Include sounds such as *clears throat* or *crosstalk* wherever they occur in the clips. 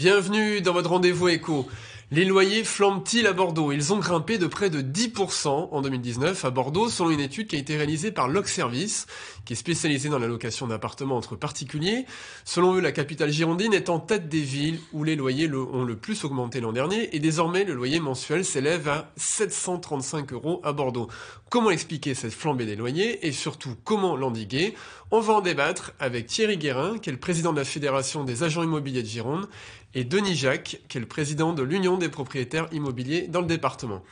Bienvenue dans votre rendez-vous éco. Les loyers flambent-ils à Bordeaux Ils ont grimpé de près de 10% en 2019 à Bordeaux selon une étude qui a été réalisée par Loc Service, qui est spécialisée dans la location d'appartements entre particuliers. Selon eux, la capitale girondine est en tête des villes où les loyers ont le plus augmenté l'an dernier et désormais le loyer mensuel s'élève à 735 euros à Bordeaux. Comment expliquer cette flambée des loyers et surtout comment l'endiguer On va en débattre avec Thierry Guérin, qui est le président de la Fédération des agents immobiliers de Gironde et Denis Jacques, qui est le président de l'Union des propriétaires immobiliers dans le département.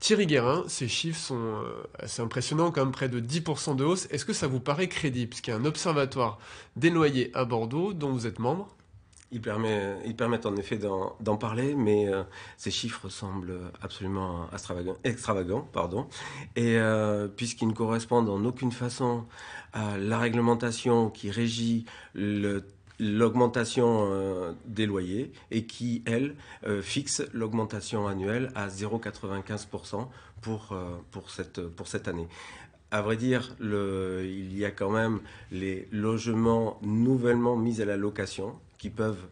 Thierry Guérin, ces chiffres sont euh, assez impressionnants, comme près de 10% de hausse. Est-ce que ça vous paraît crédible, puisqu'il y a un observatoire des loyers à Bordeaux dont vous êtes membre ils permettent, ils permettent en effet d'en parler, mais euh, ces chiffres semblent absolument extravagants, pardon, et euh, puisqu'ils ne correspondent en aucune façon à la réglementation qui régit le l'augmentation euh, des loyers et qui, elle, euh, fixe l'augmentation annuelle à 0,95% pour, euh, pour, cette, pour cette année. À vrai dire, il y a quand même les logements nouvellement mis à la location qui peuvent,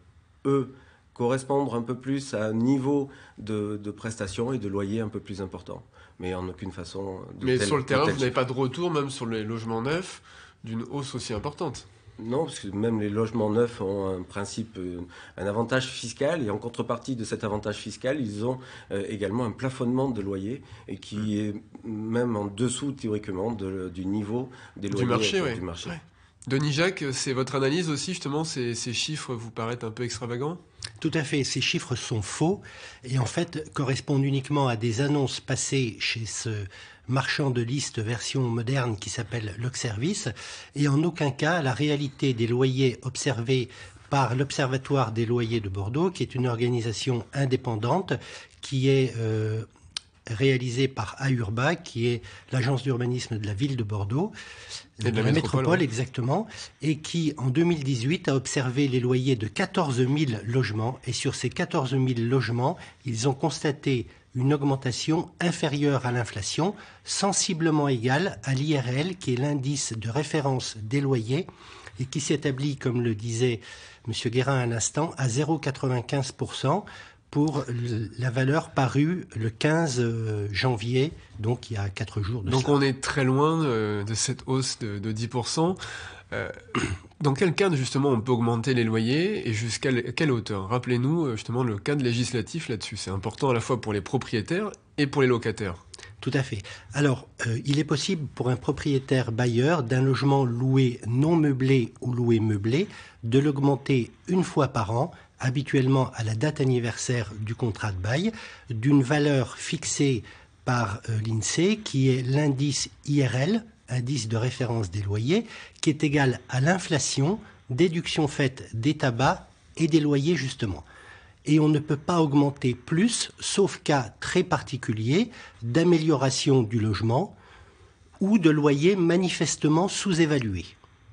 eux, correspondre un peu plus à un niveau de, de prestations et de loyer un peu plus important. Mais en aucune façon. mais sur le terrain, vous n'avez pas de retour, même sur les logements neufs, d'une hausse aussi importante. Non, parce que même les logements neufs ont un principe, euh, un avantage fiscal, et en contrepartie de cet avantage fiscal, ils ont euh, également un plafonnement de loyer, et qui est même en dessous théoriquement du niveau des loyers euh, du marché. Denis Jacques, c'est votre analyse aussi, justement, ces chiffres vous paraissent un peu extravagants tout à fait, ces chiffres sont faux et en fait correspondent uniquement à des annonces passées chez ce marchand de liste version moderne qui s'appelle service Et en aucun cas, la réalité des loyers observés par l'Observatoire des loyers de Bordeaux, qui est une organisation indépendante qui est euh, réalisée par AURBA, qui est l'agence d'urbanisme de la ville de Bordeaux, de la, métropole, exactement, et qui en 2018 a observé les loyers de 14 000 logements. Et sur ces 14 000 logements, ils ont constaté une augmentation inférieure à l'inflation, sensiblement égale à l'IRL, qui est l'indice de référence des loyers, et qui s'établit, comme le disait M. Guérin à l'instant, à 0,95% pour la valeur parue le 15 euh, janvier, donc il y a 4 jours Donc on est très loin euh, de, cette hausse de 10%. Euh, dans quel cadre justement on peut augmenter les loyers et jusqu'à quelle hauteur Rappelez-nous euh, justement le cadre législatif là-dessus. C'est important à la fois pour les propriétaires et pour les locataires. Tout à fait. Alors, euh, il est possible pour un propriétaire bailleur d'un logement loué non meublé ou loué meublé de l'augmenter une fois par an, habituellement à la date anniversaire du contrat de bail, d'une valeur fixée par l'INSEE qui est l'indice IRL indice de référence des loyers, qui est égal à l'inflation, déduction faite des tabacs et des loyers justement. Et on ne peut pas augmenter plus, sauf cas très particulier d'amélioration du logement ou de loyers manifestement sous-évalués.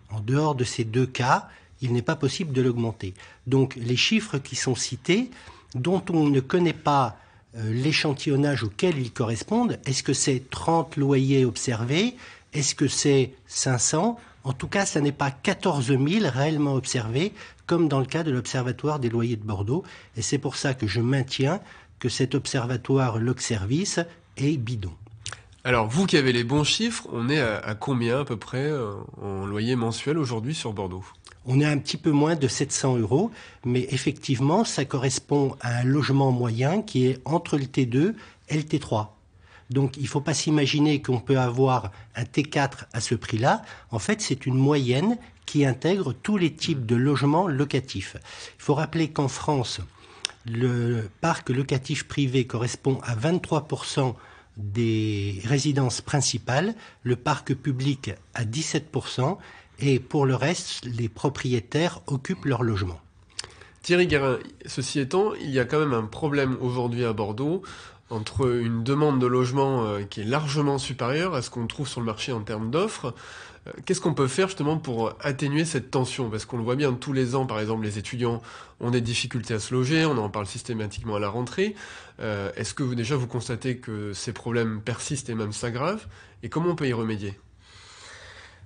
En dehors de ces deux cas, il n'est pas possible de l'augmenter. Donc les chiffres qui sont cités, dont on ne connaît pas euh, l'échantillonnage auquel ils correspondent, est-ce que c'est 30 loyers observés est-ce que c'est 500 En tout cas, ça n'est pas 14 000 réellement observés, comme dans le cas de l'Observatoire des loyers de Bordeaux. Et c'est pour ça que je maintiens que cet observatoire Log-Service est bidon. Alors, vous qui avez les bons chiffres, on est à, à combien à peu près euh, en loyer mensuel aujourd'hui sur Bordeaux on est un petit peu moins de 700 euros, mais effectivement, ça correspond à un logement moyen qui est entre le T2 et le T3. Donc il ne faut pas s'imaginer qu'on peut avoir un T4 à ce prix-là. En fait, c'est une moyenne qui intègre tous les types de logements locatifs. Il faut rappeler qu'en France, le parc locatif privé correspond à 23% des résidences principales, le parc public à 17%, et pour le reste, les propriétaires occupent leur logement. Thierry Guérin, ceci étant, il y a quand même un problème aujourd'hui à Bordeaux entre une demande de logement euh, qui est largement supérieure à ce qu'on trouve sur le marché en termes d'offres. Euh, qu'est-ce qu'on peut faire justement pour atténuer cette tension Parce qu'on le voit bien tous les ans, par exemple, les étudiants ont des difficultés à se loger, on en parle systématiquement à la rentrée. Euh, est-ce que vous, déjà vous constatez que ces problèmes persistent et même s'aggravent Et comment on peut y remédier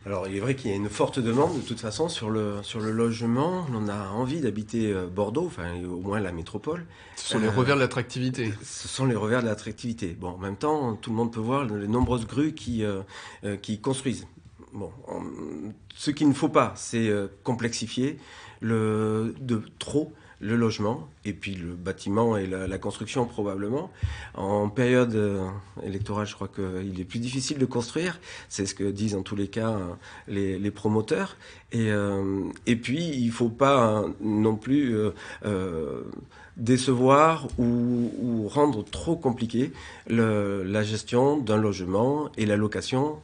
alors, il est vrai qu'il y a une forte demande, de toute façon, sur le, sur le logement. On a envie d'habiter euh, Bordeaux, enfin, au moins la métropole. Ce sont les revers de l'attractivité. Euh, ce sont les revers de l'attractivité. Bon, en même temps, tout le monde peut voir les nombreuses grues qui, euh, qui construisent. Bon, ce qu'il ne faut pas, c'est complexifier le, de trop le logement et puis le bâtiment et la, construction probablement. En période euh, électorale, je crois qu'il est plus difficile de construire, c'est ce que disent en tous les cas euh, les, promoteurs. Et, euh, et puis, il ne faut pas non plus décevoir ou, rendre trop compliqué la gestion d'un logement et la location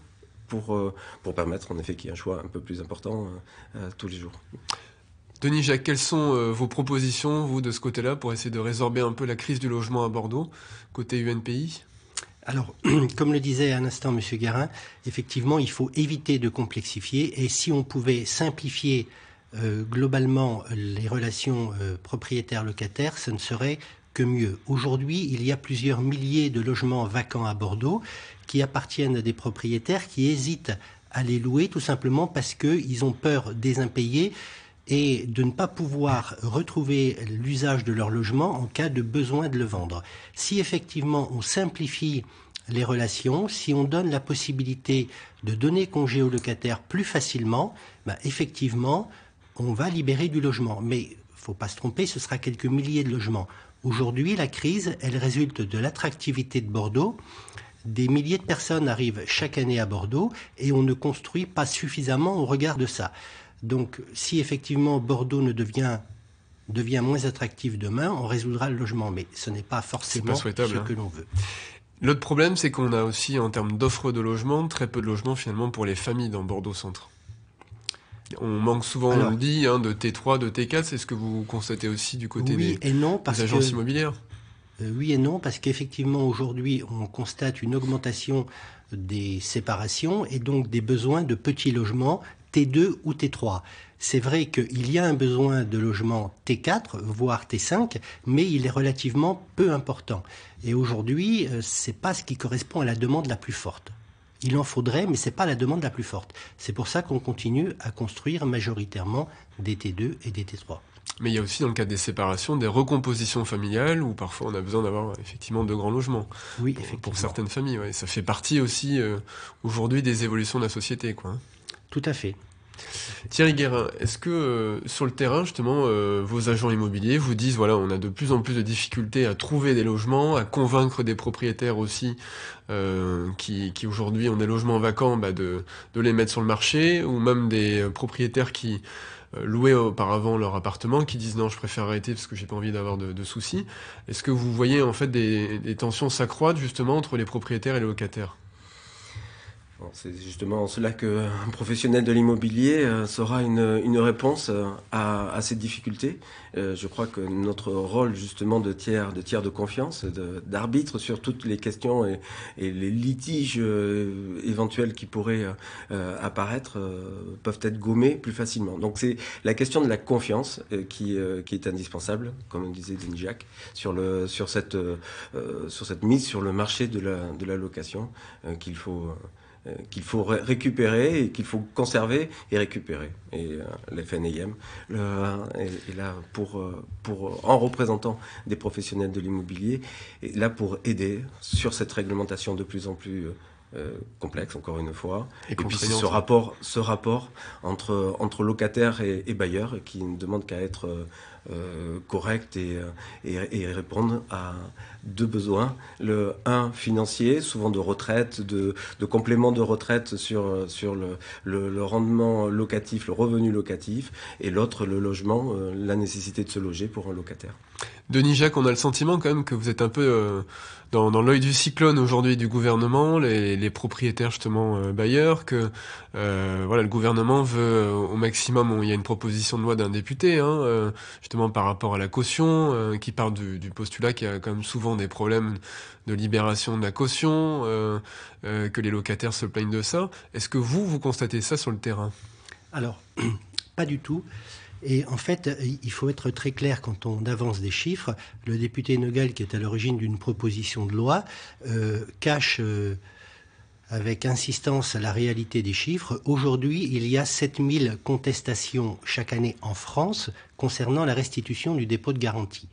pour, pour permettre en effet qu'il y ait un choix un peu plus important tous les jours. Denis Jacques, quelles sont euh, vos propositions, vous, de ce côté-là, pour essayer de résorber un peu la crise du logement à Bordeaux, côté UNPI alors, *clears throat* comme le disait à l'instant M. Garin, effectivement, il faut éviter de complexifier et si on pouvait simplifier euh, globalement les relations euh, propriétaires-locataires, ce ne serait que mieux. Aujourd'hui, il y a plusieurs milliers de logements vacants à Bordeaux qui appartiennent à des propriétaires qui hésitent à les louer tout simplement parce qu'ils ont peur des impayés et de ne pas pouvoir retrouver l'usage de leur logement en cas de besoin de le vendre. Si effectivement on simplifie les relations, si on donne la possibilité de donner congé aux locataires plus facilement, ben, effectivement, on va libérer du logement. Mais il faut pas se tromper, ce sera quelques milliers de logements. Aujourd'hui, la crise, elle résulte de l'attractivité de Bordeaux. Des milliers de personnes arrivent chaque année à Bordeaux et on ne construit pas suffisamment au regard de ça. Donc si effectivement Bordeaux ne devient devient moins attractif demain, on résoudra le logement, mais ce n'est pas forcément ce hein. que l'on veut. L'autre problème, c'est qu'on a aussi, en termes d'offres de logement, très peu de logements finalement pour les familles dans Bordeaux-Centre. On manque souvent, on le dit, hein, de T3, de T4. C'est ce que vous constatez aussi du côté des, agences immobilières euh, Oui et non, parce qu'effectivement, aujourd'hui, on constate une augmentation des séparations et donc des besoins de petits logements T2 ou T3. C'est vrai qu'il y a un besoin de logement T4, voire T5, mais il est relativement peu important. Et aujourd'hui, euh, ce n'est pas ce qui correspond à la demande la plus forte. Il en faudrait, mais ce n'est pas la demande la plus forte. C'est pour ça qu'on continue à construire majoritairement des T2 et des T3. Mais il y a aussi, dans le cas des séparations, des recompositions familiales où parfois on a besoin d'avoir euh, effectivement de grands logements. Oui, pour, certaines familles. Ça fait partie aussi euh, aujourd'hui des évolutions de la société. Quoi. Hein. Tout à fait. Thierry Guérin, est-ce que euh, sur le terrain, justement, euh, vos agents immobiliers vous disent, voilà, on a de plus en plus de difficultés à trouver des logements, à convaincre des propriétaires aussi euh, qui, aujourd'hui ont des logements vacants bah, de, les mettre sur le marché, ou même des propriétaires qui louaient auparavant leur appartement, qui disent non, je préfère arrêter parce que j'ai pas envie d'avoir de, soucis. Est-ce que vous voyez en fait des, des tensions s'accroître justement entre les propriétaires et les locataires c'est justement en cela qu'un professionnel de l'immobilier euh, saura une, réponse euh, à, ces difficultés. Euh, je crois que notre rôle justement de tiers de, tiers de confiance, d'arbitre sur toutes les questions et, les litiges éventuels qui pourraient apparaître peuvent être gommés plus facilement. Donc c'est la question de la confiance qui, est indispensable, comme disait Denis Jacques, sur, le, sur, cette, sur cette mise sur le marché de la, de la location qu'il faut... Euh, qu'il faut récupérer et qu'il faut conserver et récupérer. Et euh, l'FNIM est, là pour, euh, pour, en représentant des professionnels de l'immobilier, là pour aider sur cette réglementation de plus en plus euh, complexe, encore une fois. Et, puis ce rapport, ce rapport entre, entre locataire et, bailleur qui ne demande qu'à être euh, correct et, répondre à deux besoins. Le un financier, souvent de retraite, de, de complément de retraite sur, le rendement locatif, le revenu locatif, et l'autre, le logement, euh, la nécessité de se loger pour un locataire. Denis Jacques, on a le sentiment quand même que vous êtes un peu euh, dans, l'œil du cyclone aujourd'hui du gouvernement, les, propriétaires justement euh, bailleurs, que euh, voilà le gouvernement veut au maximum, il y a une proposition de loi d'un député, hein, justement par rapport à la caution, qui part du, du postulat qu'il y a quand même souvent des problèmes de libération de la caution, que les locataires se plaignent de ça. Est-ce que vous, vous constatez ça sur le terrain Alors, *clears throat* pas du tout. Et en fait, il faut être très clair quand on avance des chiffres. Le député Nogal, qui est à l'origine d'une proposition de loi, euh, cache euh, avec insistance la réalité des chiffres. Aujourd'hui, il y a 7000 contestations chaque année en France concernant la restitution du dépôt de garantie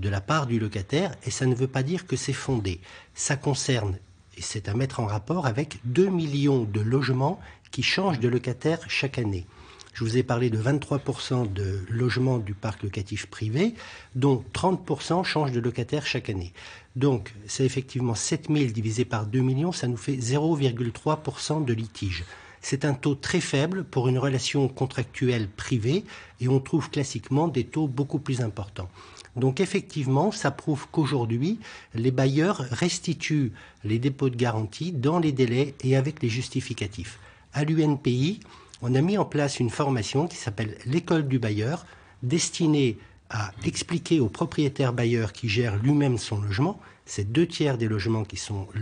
de la part du locataire, et ça ne veut pas dire que c'est fondé. Ça concerne, et c'est à mettre en rapport avec 2 millions de logements qui changent de locataire chaque année. Je vous ai parlé de 23% de logements du parc locatif privé, dont 30% changent de locataire chaque année. Donc, c'est effectivement 7 000 divisé par 2 millions, ça nous fait 0,3% de litiges. C'est un taux très faible pour une relation contractuelle privée et on trouve classiquement des taux beaucoup plus importants. Donc effectivement, ça prouve qu'aujourd'hui, les bailleurs restituent les dépôts de garantie dans les délais et avec les justificatifs. À l'UNPI, on a mis en place une formation qui s'appelle l'école du bailleur, destinée à expliquer au propriétaire bailleur qui gère lui-même son logement, c'est deux tiers des logements qui sont euh,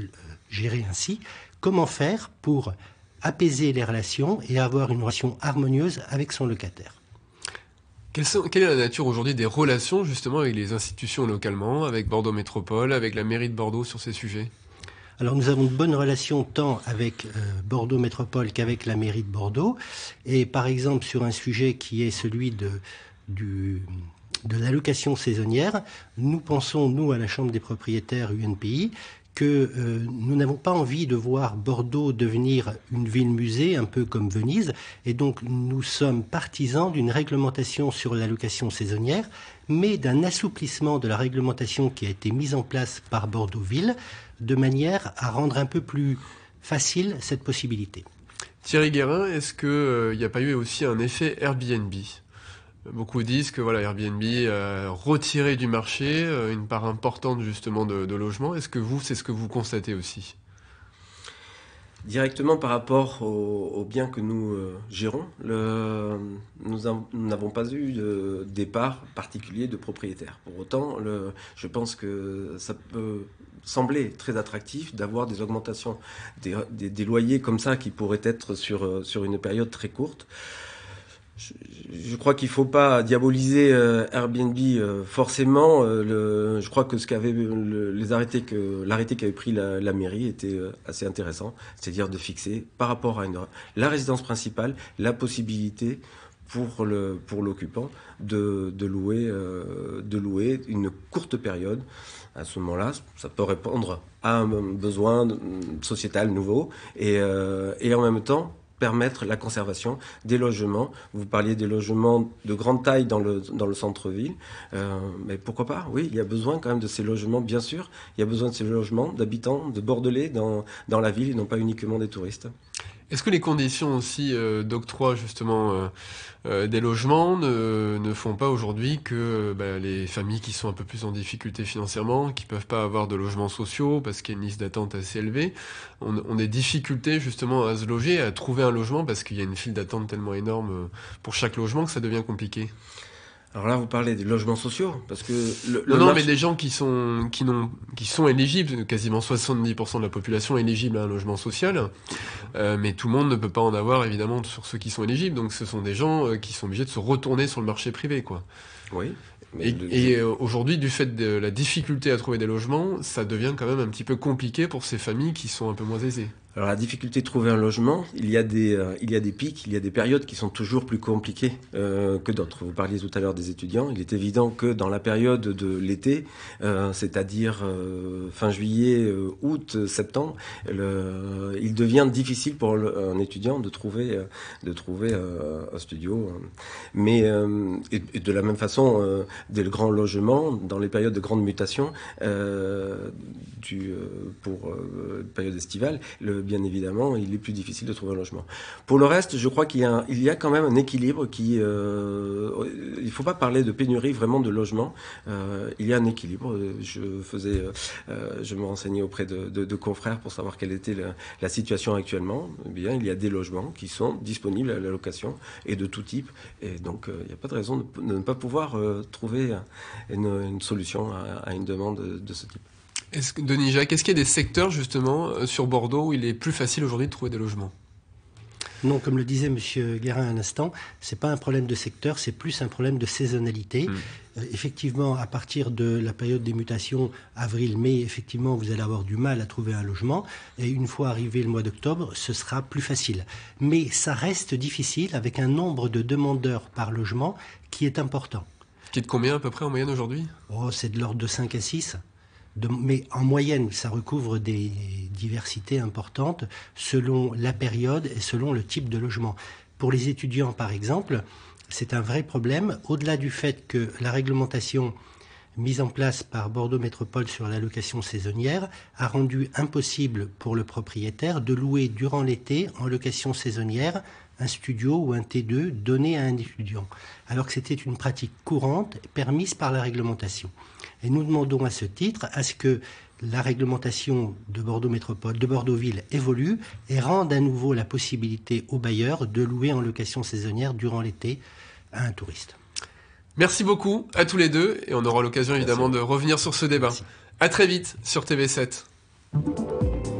gérés ainsi, comment faire pour apaiser les relations et avoir une relation harmonieuse avec son locataire. Quelle, quelle est la nature aujourd'hui des relations justement avec les institutions localement, avec Bordeaux Métropole, avec la mairie de Bordeaux sur ces sujets alors nous avons de bonnes relations tant avec euh, Bordeaux Métropole qu'avec la mairie de Bordeaux. Et par exemple sur un sujet qui est celui de, de l'allocation saisonnière, nous pensons, nous, à la Chambre des propriétaires UNPI, que euh, nous n'avons pas envie de voir Bordeaux devenir une ville-musée, un peu comme Venise, et donc nous sommes partisans d'une réglementation sur l'allocation saisonnière, mais d'un assouplissement de la réglementation qui a été mise en place par Bordeaux-Ville, de manière à rendre un peu plus facile cette possibilité. Thierry Guérin, est-ce qu'il euh, n'y a pas eu aussi un effet Airbnb Beaucoup disent que voilà, Airbnb a euh, retiré du marché euh, une part importante justement de, logement. logements. Est-ce que vous, c'est ce que vous constatez aussi Directement par rapport aux biens que nous euh, gérons, nous n'avons pas eu de départ particulier de propriétaires. Pour autant, je pense que ça peut sembler très attractif d'avoir des augmentations des, loyers comme ça qui pourraient être sur, sur une période très courte je, crois qu'il faut pas diaboliser euh, Airbnb euh, forcément. Euh, le, je crois que ce qu'avait les arrêtés que l'arrêté qu'avait pris la, mairie était assez intéressant, c'est-à-dire de fixer par rapport à une, la résidence principale la possibilité pour le pour l'occupant de, louer de louer une courte période à ce moment-là ça peut répondre à un besoin sociétal nouveau et, et en même temps permettre la conservation des logements. Vous parliez des logements de grande taille dans le, centre-ville, euh, mais pourquoi pas Oui, il y a besoin quand même de ces logements, bien sûr. Il y a besoin de ces logements d'habitants, de Bordelais dans la ville et non pas uniquement des touristes. Est-ce que les conditions aussi euh, d'octroi justement euh, euh, des logements ne, font pas aujourd'hui que bah, les familles qui sont un peu plus en difficulté financièrement, qui peuvent pas avoir de logements sociaux parce qu'il y a une liste d'attente assez élevée, ont des difficultés justement à se loger, à trouver un logement parce qu'il y a une file d'attente tellement énorme pour chaque logement que ça devient compliqué alors là, vous parlez des logements sociaux, parce que le, non, mais les gens qui sont qui n'ont qui sont éligibles, quasiment 70% de la population est éligible à un logement social, euh, mais tout le monde ne peut pas en avoir évidemment sur ceux qui sont éligibles. Donc ce sont des gens euh, qui sont obligés de se retourner sur le marché privé, quoi. Oui. et, euh, aujourd'hui, du fait de la difficulté à trouver des logements, ça devient quand même un petit peu compliqué pour ces familles qui sont un peu moins aisées. Alors la difficulté de trouver un logement, il y a des, euh, il y a des pics, il y a des périodes qui sont toujours plus compliquées euh, que d'autres. Vous parliez tout à l'heure des étudiants. Il est évident que dans la période de l'été, euh, c'est-à-dire fin juillet, août, septembre, il devient difficile pour un étudiant de trouver, un studio. Mais de la même façon, dès le grand logement, dans les périodes de grande mutation, du, pour période estivale, le bien évidemment, il est plus difficile de trouver un logement. Pour le reste, je crois qu'il y, a quand même un équilibre qui... Euh, il ne faut pas parler de pénurie vraiment de logement. Euh, il y a un équilibre. Je, faisais, euh, je me renseignais auprès de, confrères pour savoir quelle était la, situation actuellement. Eh bien, il y a des logements qui sont disponibles à la location et de tout type. Et donc, il n'y a pas de raison de, ne pas pouvoir trouver une, solution à, une demande de ce type. Denis Jacques, est-ce qu'il y a des secteurs justement euh, sur Bordeaux où il est plus facile aujourd'hui de trouver des logements non, comme le disait M. Guérin à instant, c'est pas un problème de secteur, c'est plus un problème de saisonnalité. Hmm. Euh, effectivement, à partir de la période des mutations, avril-mai, effectivement, vous allez avoir du mal à trouver un logement. Et une fois arrivé le mois d'octobre, ce sera plus facile. Mais ça reste difficile avec un nombre de demandeurs par logement qui est important. Qui est de combien à peu près en moyenne aujourd'hui Oh, c'est de l'ordre de 5 à 6 mais en moyenne, ça recouvre des diversités importantes selon la période et selon le type de logement. Pour les étudiants, par exemple, c'est un vrai problème, au-delà du fait que la réglementation mise en place par Bordeaux Métropole sur la location saisonnière a rendu impossible pour le propriétaire de louer durant l'été en location saisonnière un studio ou un T2 donné à un étudiant, alors que c'était une pratique courante permise par la réglementation. Et nous demandons à ce titre à ce que la réglementation de Bordeaux Métropole, de Bordeaux-Ville évolue et rende à nouveau la possibilité aux bailleurs de louer en location saisonnière durant l'été à un touriste. Merci beaucoup à tous les deux et on aura l'occasion évidemment de revenir sur ce débat. À très vite sur TV7.